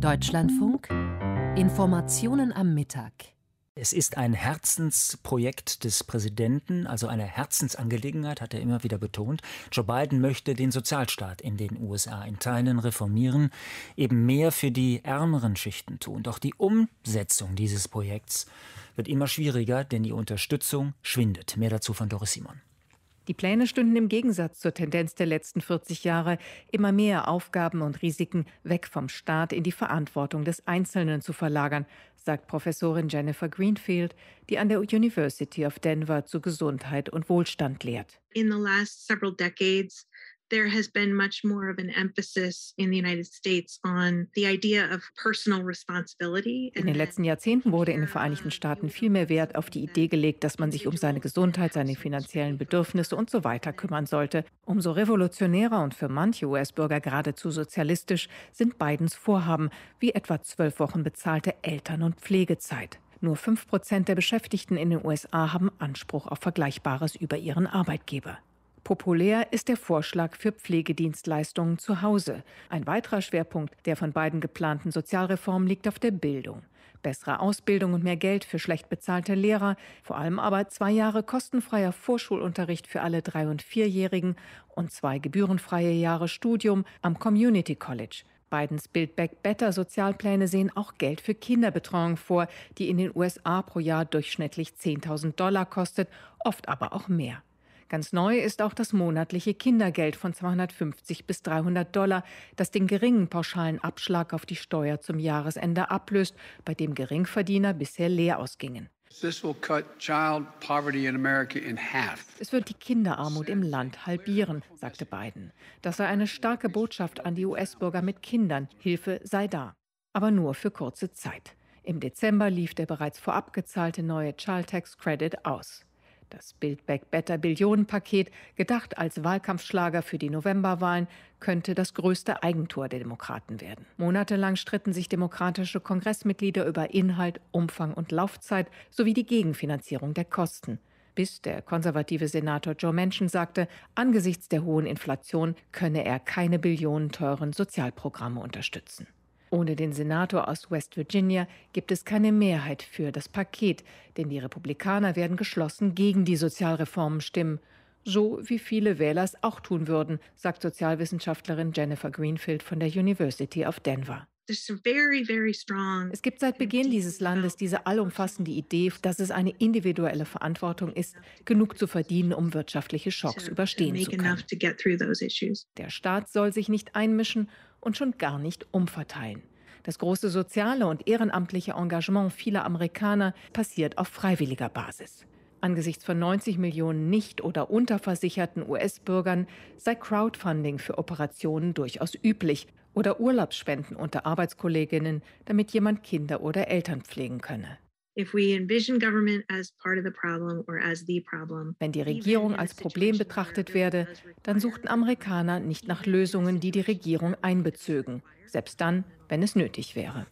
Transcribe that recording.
Deutschlandfunk Informationen am Mittag. Es ist ein Herzensprojekt des Präsidenten, also eine Herzensangelegenheit, hat er immer wieder betont. Joe Biden möchte den Sozialstaat in den USA in Teilen reformieren, eben mehr für die ärmeren Schichten tun. Doch die Umsetzung dieses Projekts wird immer schwieriger, denn die Unterstützung schwindet. Mehr dazu von Doris Simon. Die Pläne stünden im Gegensatz zur Tendenz der letzten 40 Jahre, immer mehr Aufgaben und Risiken weg vom Staat in die Verantwortung des Einzelnen zu verlagern, sagt Professorin Jennifer Greenfield, die an der University of Denver zu Gesundheit und Wohlstand lehrt. In the last several decades there has been much more of an emphasis in the United States on the idea of personal responsibility. In den letzten Jahrzehnten wurde in den Vereinigten Staaten viel mehr Wert auf die Idee gelegt, dass man sich um seine Gesundheit, seine finanziellen Bedürfnisse und so weiter kümmern sollte. Umso revolutionärer und für manche US-Bürger geradezu sozialistisch sind Bidens Vorhaben, wie etwa zwölf Wochen bezahlte Eltern- und Pflegezeit. Nur 5 Prozent der Beschäftigten in den USA haben Anspruch auf Vergleichbares über ihren Arbeitgeber. Populär ist der Vorschlag für Pflegedienstleistungen zu Hause. Ein weiterer Schwerpunkt der von beiden geplanten Sozialreform liegt auf der Bildung. Bessere Ausbildung und mehr Geld für schlecht bezahlte Lehrer, vor allem aber zwei Jahre kostenfreier Vorschulunterricht für alle Drei- und Vierjährigen und zwei gebührenfreie Jahre Studium am Community College. Bidens Build Back Better Sozialpläne sehen auch Geld für Kinderbetreuung vor, die in den USA pro Jahr durchschnittlich 10.000 Dollar kostet, oft aber auch mehr. Ganz neu ist auch das monatliche Kindergeld von 250 bis 300 Dollar, das den geringen pauschalen Abschlag auf die Steuer zum Jahresende ablöst, bei dem Geringverdiener bisher leer ausgingen. Es wird die Kinderarmut im Land halbieren, sagte Biden. Das sei eine starke Botschaft an die US-Bürger mit Kindern. Hilfe sei da. Aber nur für kurze Zeit. Im Dezember lief der bereits vorab gezahlte neue Child Tax Credit aus. Das Build Back Better Billionenpaket, gedacht als Wahlkampfschlager für die Novemberwahlen, könnte das größte Eigentor der Demokraten werden. Monatelang stritten sich demokratische Kongressmitglieder über Inhalt, Umfang und Laufzeit sowie die Gegenfinanzierung der Kosten. Bis der konservative Senator Joe Manchin sagte, angesichts der hohen Inflation könne er keine billionenteuren Sozialprogramme unterstützen. Ohne den Senator aus West Virginia gibt es keine Mehrheit für das Paket, denn die Republikaner werden geschlossen gegen die Sozialreformen stimmen. So wie viele Wähler es auch tun würden, sagt Sozialwissenschaftlerin Jennifer Greenfield von der University of Denver. Es gibt seit Beginn dieses Landes diese allumfassende Idee, dass es eine individuelle Verantwortung ist, genug zu verdienen, um wirtschaftliche Schocks überstehen zu können. Der Staat soll sich nicht einmischen und schon gar nicht umverteilen. Das große soziale und ehrenamtliche Engagement vieler Amerikaner passiert auf freiwilliger Basis. Angesichts von 90 Millionen nicht- oder unterversicherten US-Bürgern sei Crowdfunding für Operationen durchaus üblich oder Urlaubsspenden unter Arbeitskolleginnen, damit jemand Kinder oder Eltern pflegen könne. Wenn die Regierung als Problem betrachtet werde, dann suchten Amerikaner nicht nach Lösungen, die die Regierung einbezögen, selbst dann, wenn es nötig wäre.